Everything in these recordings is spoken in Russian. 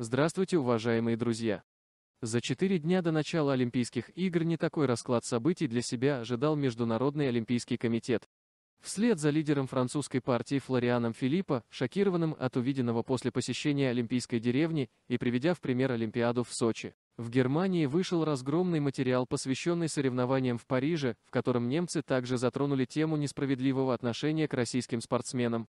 Здравствуйте, уважаемые друзья! За четыре дня до начала Олимпийских игр не такой расклад событий для себя ожидал Международный Олимпийский комитет. Вслед за лидером французской партии Флорианом Филиппо, шокированным от увиденного после посещения Олимпийской деревни и приведя в пример Олимпиаду в Сочи. В Германии вышел разгромный материал, посвященный соревнованиям в Париже, в котором немцы также затронули тему несправедливого отношения к российским спортсменам.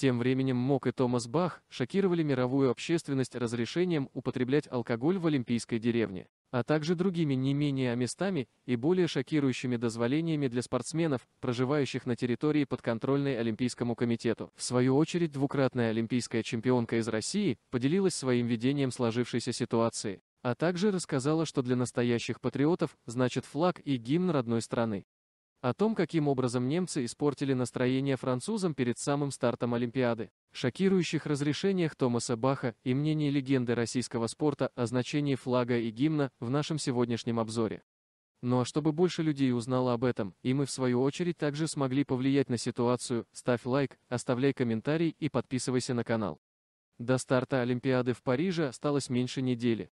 Тем временем МОК и Томас Бах шокировали мировую общественность разрешением употреблять алкоголь в Олимпийской деревне, а также другими не менее местами и более шокирующими дозволениями для спортсменов, проживающих на территории подконтрольной Олимпийскому комитету. В свою очередь двукратная олимпийская чемпионка из России поделилась своим видением сложившейся ситуации, а также рассказала, что для настоящих патриотов значит флаг и гимн родной страны. О том, каким образом немцы испортили настроение французам перед самым стартом Олимпиады, шокирующих разрешениях Томаса Баха и мнении легенды российского спорта о значении флага и гимна в нашем сегодняшнем обзоре. Ну а чтобы больше людей узнало об этом, и мы в свою очередь также смогли повлиять на ситуацию, ставь лайк, оставляй комментарий и подписывайся на канал. До старта Олимпиады в Париже осталось меньше недели.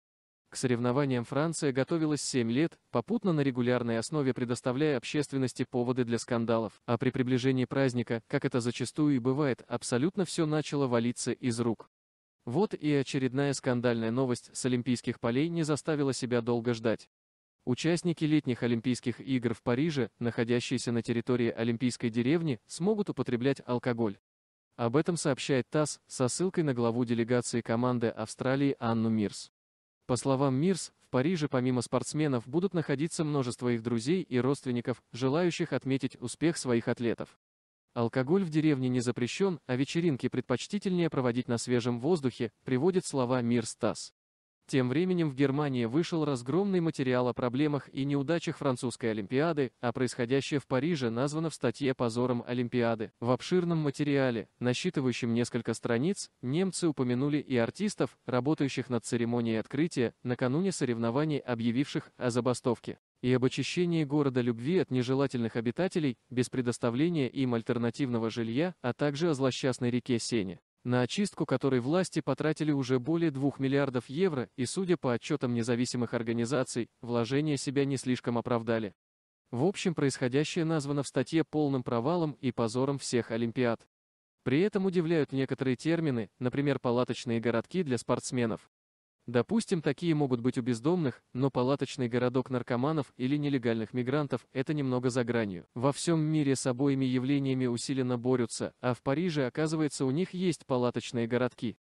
К соревнованиям Франция готовилась 7 лет, попутно на регулярной основе предоставляя общественности поводы для скандалов. А при приближении праздника, как это зачастую и бывает, абсолютно все начало валиться из рук. Вот и очередная скандальная новость с Олимпийских полей не заставила себя долго ждать. Участники летних Олимпийских игр в Париже, находящиеся на территории Олимпийской деревни, смогут употреблять алкоголь. Об этом сообщает ТАСС со ссылкой на главу делегации команды Австралии Анну Мирс. По словам Мирс, в Париже помимо спортсменов будут находиться множество их друзей и родственников, желающих отметить успех своих атлетов. Алкоголь в деревне не запрещен, а вечеринки предпочтительнее проводить на свежем воздухе, приводит слова Мирс Тасс. Тем временем в Германии вышел разгромный материал о проблемах и неудачах французской Олимпиады, а происходящее в Париже названо в статье «Позором Олимпиады». В обширном материале, насчитывающем несколько страниц, немцы упомянули и артистов, работающих над церемонией открытия, накануне соревнований, объявивших о забастовке и об очищении города любви от нежелательных обитателей, без предоставления им альтернативного жилья, а также о злосчастной реке Сене на очистку которой власти потратили уже более 2 миллиардов евро и, судя по отчетам независимых организаций, вложения себя не слишком оправдали. В общем, происходящее названо в статье полным провалом и позором всех Олимпиад. При этом удивляют некоторые термины, например, палаточные городки для спортсменов. Допустим, такие могут быть у бездомных, но палаточный городок наркоманов или нелегальных мигрантов – это немного за гранью. Во всем мире с обоими явлениями усиленно борются, а в Париже, оказывается, у них есть палаточные городки.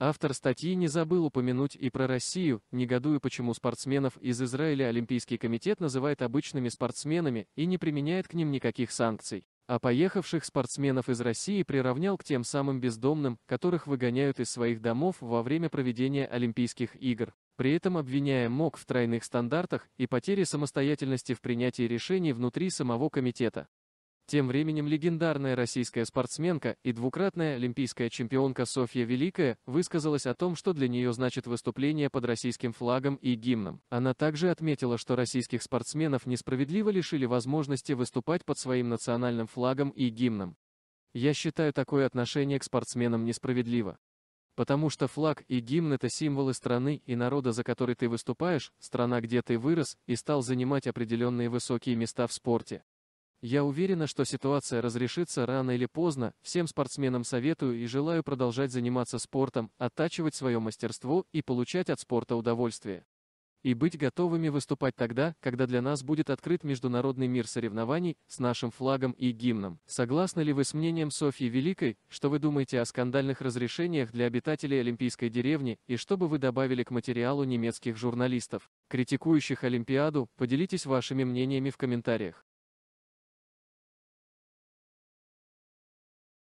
Автор статьи не забыл упомянуть и про Россию, негодуя почему спортсменов из Израиля Олимпийский комитет называет обычными спортсменами и не применяет к ним никаких санкций а поехавших спортсменов из России приравнял к тем самым бездомным, которых выгоняют из своих домов во время проведения Олимпийских игр, при этом обвиняя МОК в тройных стандартах и потере самостоятельности в принятии решений внутри самого комитета. Тем временем легендарная российская спортсменка и двукратная олимпийская чемпионка Софья Великая высказалась о том, что для нее значит выступление под российским флагом и гимном. Она также отметила, что российских спортсменов несправедливо лишили возможности выступать под своим национальным флагом и гимном. Я считаю такое отношение к спортсменам несправедливо. Потому что флаг и гимн – это символы страны и народа, за который ты выступаешь, страна, где ты вырос и стал занимать определенные высокие места в спорте. Я уверена, что ситуация разрешится рано или поздно, всем спортсменам советую и желаю продолжать заниматься спортом, оттачивать свое мастерство и получать от спорта удовольствие. И быть готовыми выступать тогда, когда для нас будет открыт международный мир соревнований с нашим флагом и гимном. Согласны ли вы с мнением Софьи Великой, что вы думаете о скандальных разрешениях для обитателей Олимпийской деревни и что бы вы добавили к материалу немецких журналистов, критикующих Олимпиаду? Поделитесь вашими мнениями в комментариях.